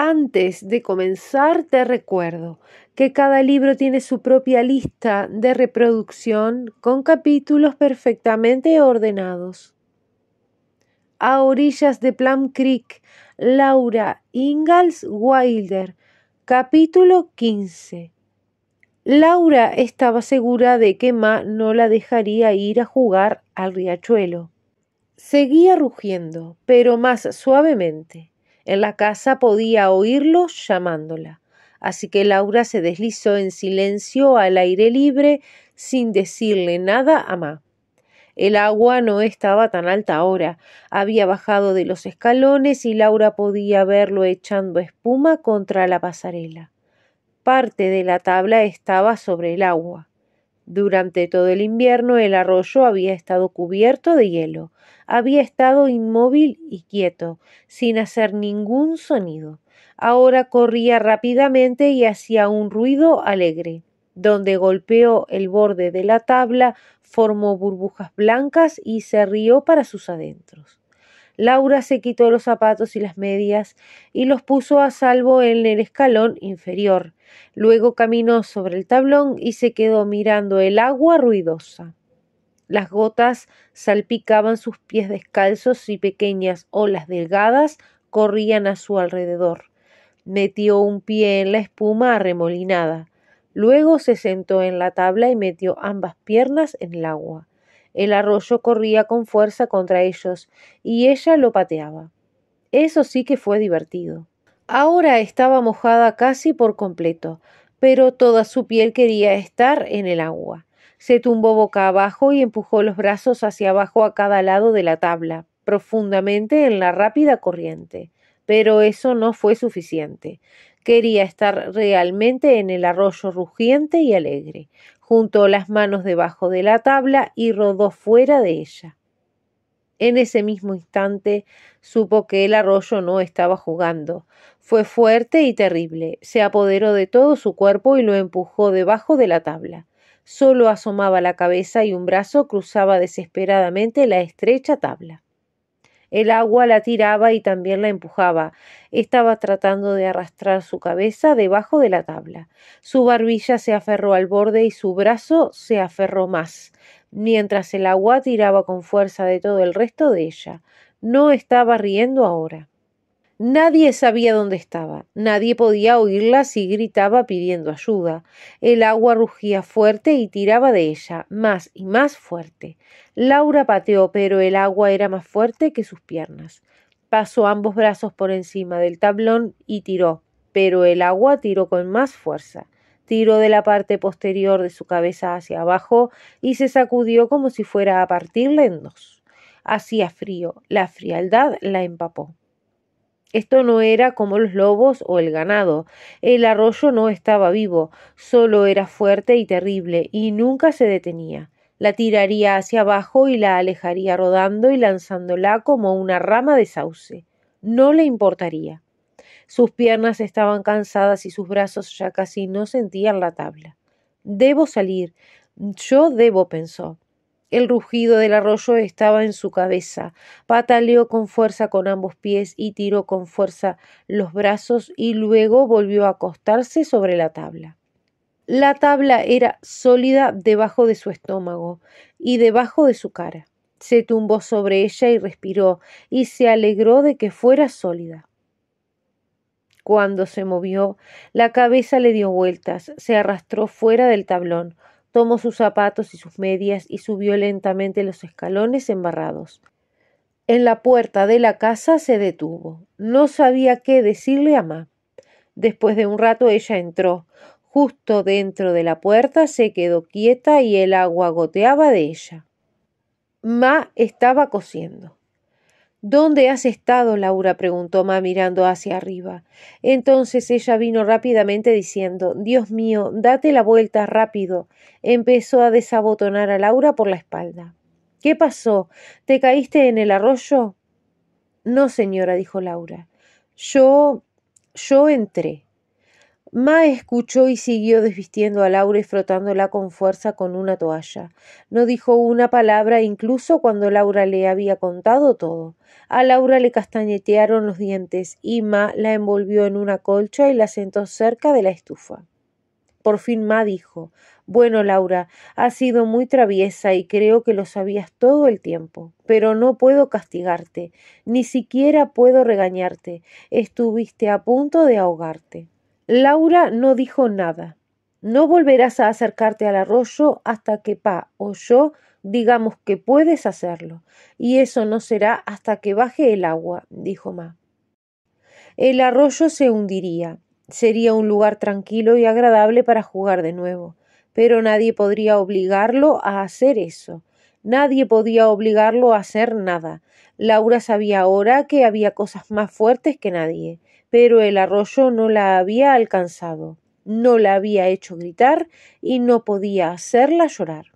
Antes de comenzar, te recuerdo que cada libro tiene su propia lista de reproducción con capítulos perfectamente ordenados. A orillas de Plum Creek, Laura Ingalls Wilder, capítulo 15. Laura estaba segura de que Ma no la dejaría ir a jugar al riachuelo. Seguía rugiendo, pero más suavemente. En la casa podía oírlo llamándola. Así que Laura se deslizó en silencio al aire libre sin decirle nada a Ma. El agua no estaba tan alta ahora. Había bajado de los escalones y Laura podía verlo echando espuma contra la pasarela. Parte de la tabla estaba sobre el agua. Durante todo el invierno el arroyo había estado cubierto de hielo, había estado inmóvil y quieto, sin hacer ningún sonido. Ahora corría rápidamente y hacía un ruido alegre. Donde golpeó el borde de la tabla, formó burbujas blancas y se rió para sus adentros. Laura se quitó los zapatos y las medias y los puso a salvo en el escalón inferior. Luego caminó sobre el tablón y se quedó mirando el agua ruidosa. Las gotas salpicaban sus pies descalzos y pequeñas olas delgadas corrían a su alrededor. Metió un pie en la espuma arremolinada. Luego se sentó en la tabla y metió ambas piernas en el agua. El arroyo corría con fuerza contra ellos y ella lo pateaba. Eso sí que fue divertido. Ahora estaba mojada casi por completo, pero toda su piel quería estar en el agua. Se tumbó boca abajo y empujó los brazos hacia abajo a cada lado de la tabla, profundamente en la rápida corriente pero eso no fue suficiente. Quería estar realmente en el arroyo rugiente y alegre. Juntó las manos debajo de la tabla y rodó fuera de ella. En ese mismo instante supo que el arroyo no estaba jugando. Fue fuerte y terrible. Se apoderó de todo su cuerpo y lo empujó debajo de la tabla. Solo asomaba la cabeza y un brazo cruzaba desesperadamente la estrecha tabla. El agua la tiraba y también la empujaba. Estaba tratando de arrastrar su cabeza debajo de la tabla. Su barbilla se aferró al borde y su brazo se aferró más, mientras el agua tiraba con fuerza de todo el resto de ella. No estaba riendo ahora. Nadie sabía dónde estaba, nadie podía oírla si gritaba pidiendo ayuda. El agua rugía fuerte y tiraba de ella, más y más fuerte. Laura pateó, pero el agua era más fuerte que sus piernas. Pasó ambos brazos por encima del tablón y tiró, pero el agua tiró con más fuerza. Tiró de la parte posterior de su cabeza hacia abajo y se sacudió como si fuera a partirle en dos. Hacía frío, la frialdad la empapó. Esto no era como los lobos o el ganado. El arroyo no estaba vivo, solo era fuerte y terrible, y nunca se detenía. La tiraría hacia abajo y la alejaría rodando y lanzándola como una rama de sauce. No le importaría. Sus piernas estaban cansadas y sus brazos ya casi no sentían la tabla. Debo salir. Yo debo, pensó. El rugido del arroyo estaba en su cabeza. Pataleó con fuerza con ambos pies y tiró con fuerza los brazos y luego volvió a acostarse sobre la tabla. La tabla era sólida debajo de su estómago y debajo de su cara. Se tumbó sobre ella y respiró, y se alegró de que fuera sólida. Cuando se movió, la cabeza le dio vueltas, se arrastró fuera del tablón, Tomó sus zapatos y sus medias y subió lentamente los escalones embarrados. En la puerta de la casa se detuvo. No sabía qué decirle a Ma. Después de un rato ella entró. Justo dentro de la puerta se quedó quieta y el agua goteaba de ella. Ma estaba cosiendo. ¿Dónde has estado? Laura preguntó Ma mirando hacia arriba. Entonces ella vino rápidamente diciendo Dios mío, date la vuelta rápido. Empezó a desabotonar a Laura por la espalda. ¿Qué pasó? ¿Te caíste en el arroyo? No, señora, dijo Laura. Yo. yo entré. Ma escuchó y siguió desvistiendo a Laura y frotándola con fuerza con una toalla. No dijo una palabra incluso cuando Laura le había contado todo. A Laura le castañetearon los dientes y Ma la envolvió en una colcha y la sentó cerca de la estufa. Por fin Ma dijo Bueno, Laura, has sido muy traviesa y creo que lo sabías todo el tiempo, pero no puedo castigarte, ni siquiera puedo regañarte. Estuviste a punto de ahogarte. Laura no dijo nada. No volverás a acercarte al arroyo hasta que Pa o yo digamos que puedes hacerlo, y eso no será hasta que baje el agua, dijo Ma. El arroyo se hundiría. Sería un lugar tranquilo y agradable para jugar de nuevo, pero nadie podría obligarlo a hacer eso. Nadie podía obligarlo a hacer nada. Laura sabía ahora que había cosas más fuertes que nadie, pero el arroyo no la había alcanzado, no la había hecho gritar y no podía hacerla llorar.